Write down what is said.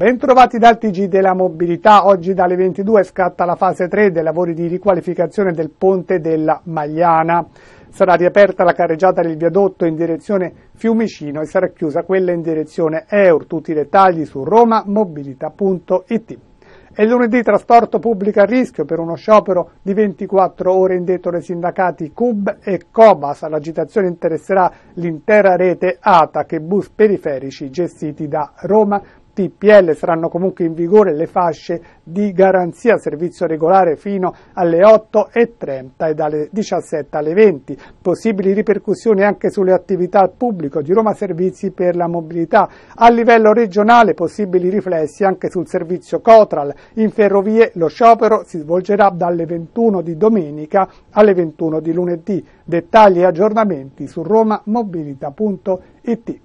Ben trovati dal TG della mobilità, oggi dalle 22 scatta la fase 3 dei lavori di riqualificazione del ponte della Magliana. Sarà riaperta la carreggiata del viadotto in direzione Fiumicino e sarà chiusa quella in direzione Eur. Tutti i dettagli su romamobilità.it. È lunedì trasporto pubblico a rischio per uno sciopero di 24 ore indetto dai sindacati CUB e COBAS. L'agitazione interesserà l'intera rete ATA che bus periferici gestiti da Roma TPL saranno comunque in vigore le fasce di garanzia servizio regolare fino alle 8.30 e dalle 17 alle 20. Possibili ripercussioni anche sulle attività al pubblico di Roma Servizi per la mobilità. A livello regionale possibili riflessi anche sul servizio Cotral. In ferrovie lo sciopero si svolgerà dalle 21 di domenica alle 21 di lunedì. Dettagli e aggiornamenti su romamobilita.it.